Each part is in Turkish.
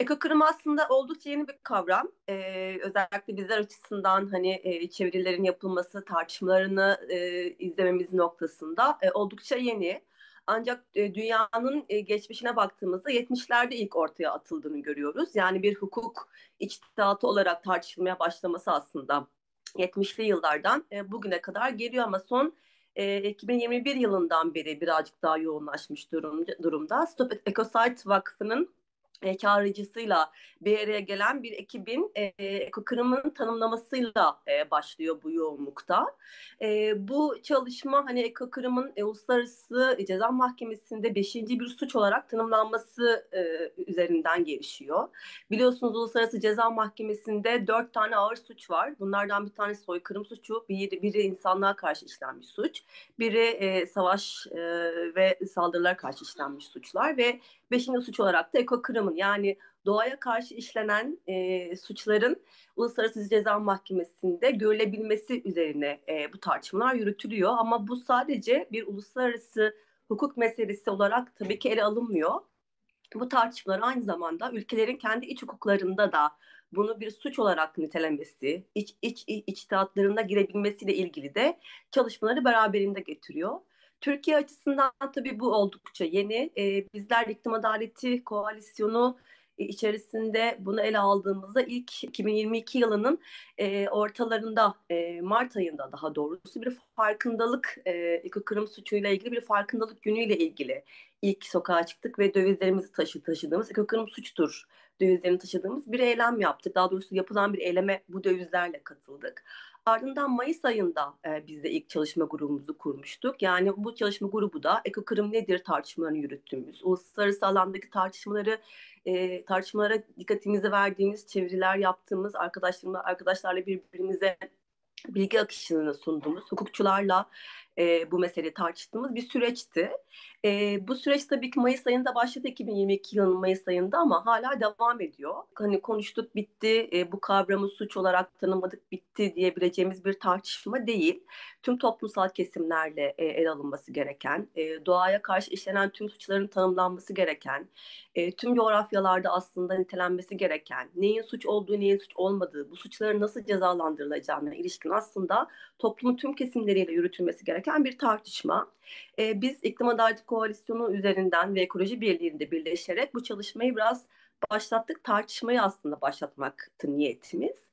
Ekokırım aslında oldukça yeni bir kavram. Ee, özellikle bizler açısından hani e, çevirilerin yapılması, tartışmalarını e, izlememiz noktasında e, oldukça yeni. Ancak e, dünyanın e, geçmişine baktığımızda 70'lerde ilk ortaya atıldığını görüyoruz. Yani bir hukuk içtihatı olarak tartışılmaya başlaması aslında 70'li yıllardan e, bugüne kadar geliyor ama son e, 2021 yılından beri birazcık daha yoğunlaşmış durum, durumda. Stop Ecocide Vakfı'nın e, karıcısıyla bir araya gelen bir ekibin e, ekokırımın tanımlamasıyla e, başlıyor bu yoğunlukta. E, bu çalışma hani ekokırımın e, uluslararası ceza mahkemesinde beşinci bir suç olarak tanımlanması e, üzerinden gelişiyor. Biliyorsunuz uluslararası ceza mahkemesinde dört tane ağır suç var. Bunlardan bir tanesi soykırım suçu, biri, biri insanlığa karşı işlenmiş suç, biri e, savaş e, ve saldırılar karşı işlenmiş suçlar ve Beşinci suç olarak da ekokırımın yani doğaya karşı işlenen e, suçların Uluslararası Ceza Mahkemesi'nde görülebilmesi üzerine e, bu tartışmalar yürütülüyor. Ama bu sadece bir uluslararası hukuk meselesi olarak tabii ki ele alınmıyor. Bu tartışmalar aynı zamanda ülkelerin kendi iç hukuklarında da bunu bir suç olarak nitelenmesi, iç, iç, iç içtihatlarına girebilmesiyle ilgili de çalışmaları beraberinde getiriyor. Türkiye açısından tabii bu oldukça yeni. E, bizler iklim adaleti koalisyonu e, içerisinde bunu ele aldığımızda ilk 2022 yılının e, ortalarında e, Mart ayında daha doğrusu bir farkındalık e, ekokurum suçuyla ilgili bir farkındalık günüyle ilgili ilk sokağa çıktık ve dövizlerimizi taşı taşıdığımız ekokurum suçtur dövizlerini taşıdığımız bir eylem yaptık. Daha doğrusu yapılan bir eyleme bu dövizlerle katıldık. Ardından Mayıs ayında e, biz de ilk çalışma grubumuzu kurmuştuk. Yani bu çalışma grubu da ekokırım nedir tartışmalarını yürüttüğümüz, uluslararası alandaki tartışmaları e, tartışmalara dikkatimizi verdiğimiz, çeviriler yaptığımız, arkadaşlarımla, arkadaşlarla birbirimize bilgi akışını sunduğumuz, hukukçularla, e, bu meseleyi tartıştığımız bir süreçti. E, bu süreç tabii ki Mayıs ayında başladı 2022 yılının Mayıs ayında ama hala devam ediyor. Hani konuştuk bitti, e, bu kavramı suç olarak tanımadık bitti diyebileceğimiz bir tartışma değil. Tüm toplumsal kesimlerle e, ele alınması gereken, e, doğaya karşı işlenen tüm suçların tanımlanması gereken, e, tüm coğrafyalarda aslında nitelenmesi gereken, neyin suç olduğu, neyin suç olmadığı, bu suçların nasıl cezalandırılacağına ilişkin aslında toplumun tüm kesimleriyle yürütülmesi gereken gereken bir tartışma. E, biz İklim Adaleti Koalisyonu üzerinden ve Ekoloji Birliği'nde birleşerek bu çalışmayı biraz başlattık. Tartışmayı aslında başlatmak niyetimiz.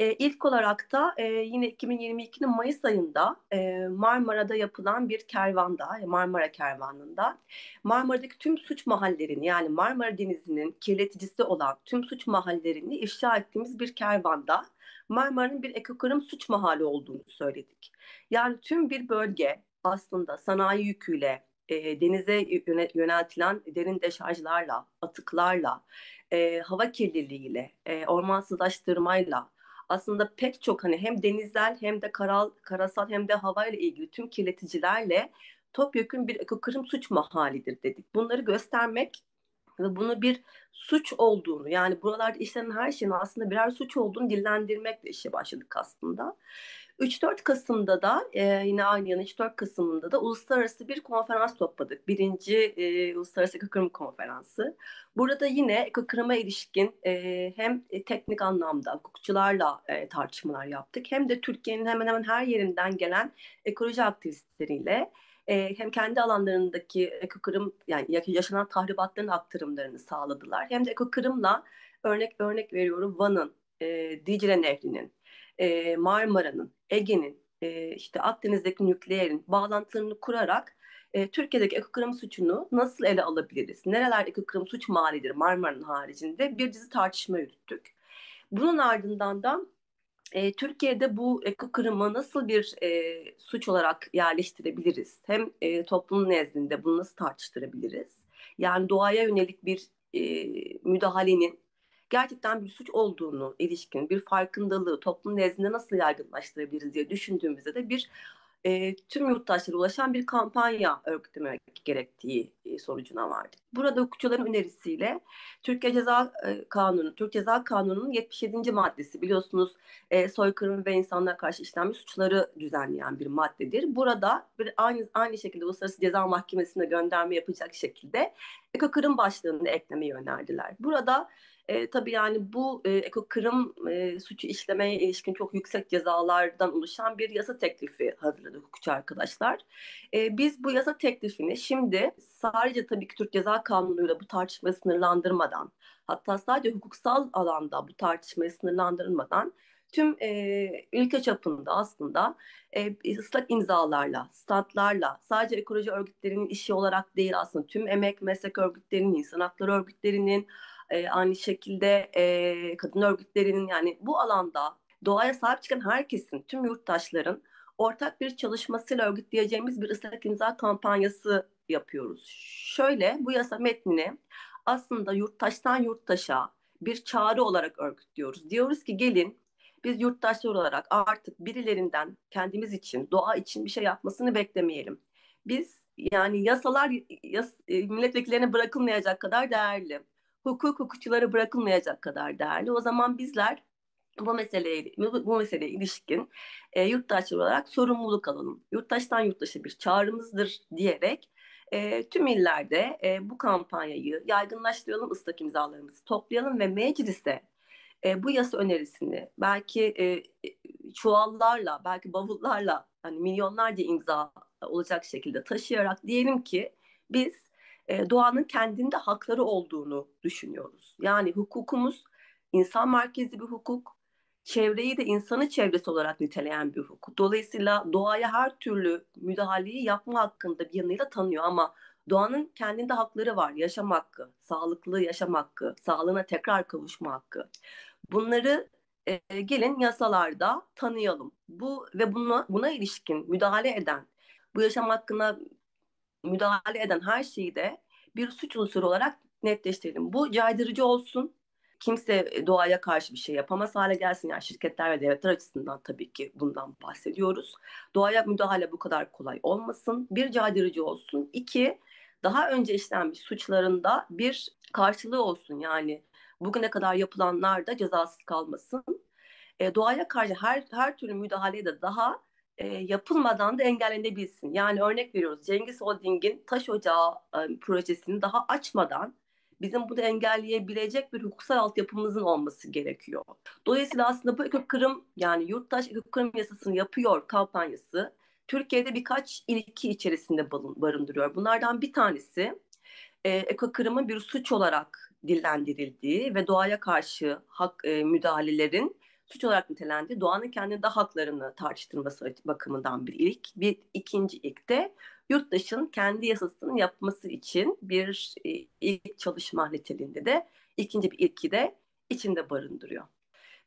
E, ilk olarak da e, yine 2022'nin Mayıs ayında e, Marmara'da yapılan bir kervanda, Marmara kervanında Marmara'daki tüm suç mahallerini yani Marmara Denizi'nin kirleticisi olan tüm suç mahallerini ifşa ettiğimiz bir kervanda Marmara'nın bir ekokarım suç mahalli olduğunu söyledik. Yani tüm bir bölge aslında sanayi yüküyle, e, denize yöneltilen derin deşarjlarla, atıklarla, e, hava kirliliğiyle, e, ormansızlaştırmayla, aslında pek çok hani hem denizel hem de karal, karasal hem de havayla ilgili tüm kirleticilerle topyekun bir ekokırım suç mahalidir dedik. Bunları göstermek ve bunu bir suç olduğunu yani buralarda işlenen her şeyin aslında birer suç olduğunu dillendirmekle işe başladık aslında. 3-4 Kasım'da da e, yine aynı yana 3-4 Kasımında da uluslararası bir konferans topladık. Birinci e, Uluslararası Ekokurum Konferansı. Burada yine ekokırıma ilişkin e, hem e, teknik anlamda hukukçularla e, tartışmalar yaptık hem de Türkiye'nin hemen hemen her yerinden gelen ekoloji aktivistleriyle e, hem kendi alanlarındaki ekokırım yani yaşanan tahribatların aktarımlarını sağladılar hem de ekokırımla örnek örnek veriyorum Van'ın, e, Dicle Nehri'nin e, Marmara'nın, Ege'nin, e, işte Akdeniz'deki nükleerin bağlantılarını kurarak e, Türkiye'deki ekokırım suçunu nasıl ele alabiliriz? Nerelerde ekokırım suç malidir Marmara'nın haricinde bir dizi tartışma yürüttük. Bunun ardından da e, Türkiye'de bu ekokırımı nasıl bir e, suç olarak yerleştirebiliriz? Hem e, toplumun nezdinde bunu nasıl tartıştırabiliriz? Yani doğaya yönelik bir e, müdahalenin gerçekten bir suç olduğunu ilişkin bir farkındalığı toplum nezdinde nasıl yaygınlaştırabiliriz diye düşündüğümüzde de bir e, tüm yurttaşlara ulaşan bir kampanya örgütlemek gerektiği e, sonucuna vardı. Burada hukukçuların önerisiyle Türkiye Ceza e, Kanunu, Türk Ceza Kanunu'nun 77. maddesi biliyorsunuz e, soykırım ve insanlara karşı işlenmiş suçları düzenleyen bir maddedir. Burada bir aynı aynı şekilde Uluslararası Ceza Mahkemesi'ne gönderme yapacak şekilde ekokarım başlığını eklemeyi önerdiler. Burada e, tabii yani bu e, ekokırım e, suçu işlemeye ilişkin çok yüksek cezalardan oluşan bir yasa teklifi hazırladı hukukçu arkadaşlar. E, biz bu yasa teklifini şimdi sadece tabii ki Türk Ceza Kanunu'yla bu tartışmayı sınırlandırmadan hatta sadece hukuksal alanda bu tartışmayı sınırlandırmadan tüm e, ülke çapında aslında e, ıslak imzalarla, standlarla sadece ekoloji örgütlerinin işi olarak değil aslında tüm emek meslek örgütlerinin, insan hakları örgütlerinin e, aynı şekilde e, kadın örgütlerinin yani bu alanda doğaya sahip çıkan herkesin, tüm yurttaşların ortak bir çalışmasıyla örgütleyeceğimiz bir ıslak imza kampanyası yapıyoruz. Şöyle bu yasa metnini aslında yurttaştan yurttaşa bir çağrı olarak örgütlüyoruz. Diyoruz ki gelin biz yurttaşlar olarak artık birilerinden kendimiz için, doğa için bir şey yapmasını beklemeyelim. Biz yani yasalar yas, e, milletvekillerine bırakılmayacak kadar değerli hukuk hukukçulara bırakılmayacak kadar değerli. O zaman bizler bu meseleye, bu meseleye ilişkin e, yurttaşlar olarak sorumluluk alalım. Yurttaştan yurttaşa bir çağrımızdır diyerek e, tüm illerde e, bu kampanyayı yaygınlaştıralım, ıslak imzalarımızı toplayalım ve meclise e, bu yasa önerisini belki e, çuvallarla, belki bavullarla hani milyonlarca imza olacak şekilde taşıyarak diyelim ki biz e, doğanın kendinde hakları olduğunu düşünüyoruz. Yani hukukumuz insan merkezli bir hukuk, çevreyi de insanı çevresi olarak niteleyen bir hukuk. Dolayısıyla doğaya her türlü müdahaleyi yapma hakkında bir yanıyla tanıyor ama doğanın kendinde hakları var. Yaşam hakkı, sağlıklı yaşam hakkı, sağlığına tekrar kavuşma hakkı. Bunları e, gelin yasalarda tanıyalım. Bu ve buna buna ilişkin müdahale eden bu yaşam hakkına müdahale eden her şeyi de bir suç unsuru olarak netleştirelim. Bu caydırıcı olsun. Kimse e, doğaya karşı bir şey yapamaz hale gelsin. Yani şirketler ve devletler açısından tabii ki bundan bahsediyoruz. Doğaya müdahale bu kadar kolay olmasın. Bir caydırıcı olsun. İki, daha önce işlenmiş suçlarında bir karşılığı olsun. Yani bugüne kadar yapılanlar da cezasız kalmasın. E, doğaya karşı her her türlü müdahaleye de daha e, yapılmadan da engellenebilsin. Yani örnek veriyoruz Cengiz Holding'in taş ocağı e, projesini daha açmadan bizim bunu engelleyebilecek bir hukuksal altyapımızın olması gerekiyor. Dolayısıyla aslında bu ekokırım yani yurttaş ekokırım yasasını yapıyor kampanyası Türkiye'de birkaç ilki içerisinde barındırıyor. Bunlardan bir tanesi e, ekokırımın bir suç olarak dillendirildiği ve doğaya karşı hak e, müdahalelerin suç olarak nitelendi. Doğan'ın kendine daha haklarını tartıştırması bakımından bir ilk. Bir ikinci ilk de yurttaşın kendi yasasının yapması için bir e, ilk çalışma niteliğinde de ikinci bir ilki de içinde barındırıyor.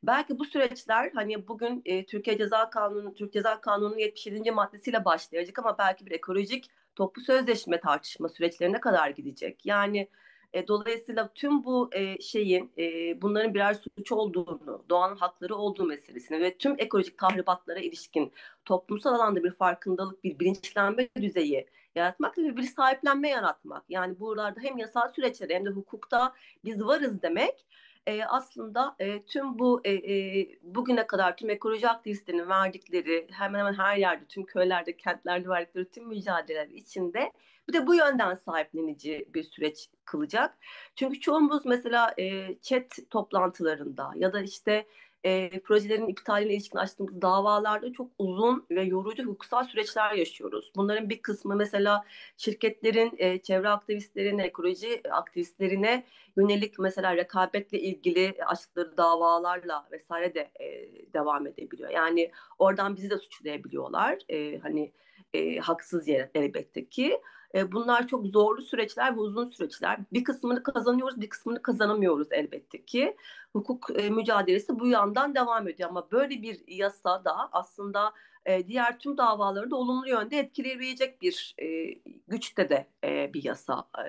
Belki bu süreçler hani bugün e, Türkiye Ceza Kanunu Türk Ceza Kanunu'nun 77. maddesiyle başlayacak ama belki bir ekolojik toplu sözleşme tartışma süreçlerine kadar gidecek. Yani e, dolayısıyla tüm bu e, şeyin e, bunların birer suç olduğunu, doğanın hakları olduğu meselesini ve tüm ekolojik tahribatlara ilişkin toplumsal alanda bir farkındalık, bir bilinçlenme düzeyi yaratmak ve bir sahiplenme yaratmak. Yani buralarda hem yasal süreçlere hem de hukukta biz varız demek e, aslında e, tüm bu e, e, bugüne kadar tüm ekoloji aktivistlerinin verdikleri hemen hemen her yerde tüm köylerde kentlerde verdikleri tüm mücadeleler içinde bu da bu yönden sahiplenici bir süreç kılacak. Çünkü çoğumuz mesela e, chat toplantılarında ya da işte e, projelerin iptaline ilişkin açtığımız davalarda çok uzun ve yorucu hukuksal süreçler yaşıyoruz. Bunların bir kısmı mesela şirketlerin e, çevre aktivistlerine, ekoloji aktivistlerine yönelik mesela rekabetle ilgili açtıkları davalarla vesaire de e, devam edebiliyor. Yani oradan bizi de suçlayabiliyorlar. E, hani e, haksız yere elbette ki. E, bunlar çok zorlu süreçler ve uzun süreçler. Bir kısmını kazanıyoruz, bir kısmını kazanamıyoruz elbette ki. Hukuk e, mücadelesi bu yandan devam ediyor ama böyle bir yasa da aslında e, diğer tüm davaları da olumlu yönde etkileyebilecek bir e, güçte de e, bir yasa e,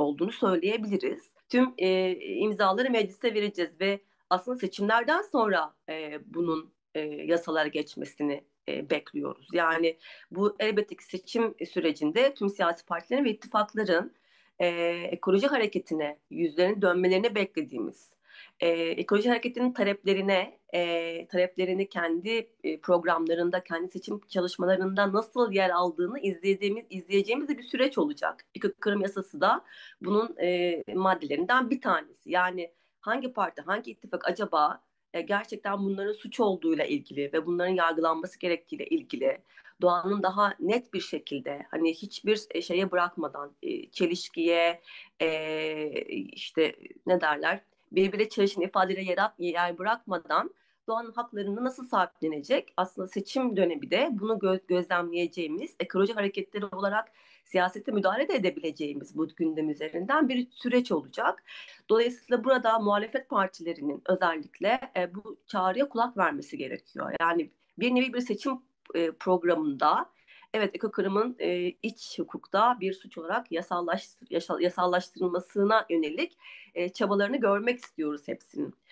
olduğunu söyleyebiliriz. Tüm e, imzaları meclise vereceğiz ve aslında seçimlerden sonra e, bunun e, yasalara geçmesini e, bekliyoruz. Yani bu elbette ki seçim sürecinde tüm siyasi partilerin ve ittifakların e, ekoloji hareketine yüzlerini dönmelerini beklediğimiz e, ekoloji hareketinin taleplerine, e, taleplerini kendi programlarında, kendi seçim çalışmalarında nasıl yer aldığını izlediğimiz, izleyeceğimiz de bir süreç olacak. İklim yasası da bunun e, maddelerinden bir tanesi. Yani hangi parti, hangi ittifak acaba e, gerçekten bunların suç olduğuyla ilgili ve bunların yargılanması gerektiğiyle ilgili doğanın daha net bir şekilde hani hiçbir e, şeye bırakmadan e, çelişkiye işte ne derler birbirle çelişen ifadeyle yer, yer bırakmadan doğanın haklarını nasıl sahiplenecek? Aslında seçim dönemi de bunu gö- gözlemleyeceğimiz, ekoloji hareketleri olarak siyasete müdahale de edebileceğimiz bu gündem üzerinden bir süreç olacak. Dolayısıyla burada muhalefet partilerinin özellikle e, bu çağrıya kulak vermesi gerekiyor. Yani bir nevi bir seçim e, programında evet ekokırımın e, iç hukukta bir suç olarak yasallaştır, yasallaştırılmasına yönelik e, çabalarını görmek istiyoruz hepsinin.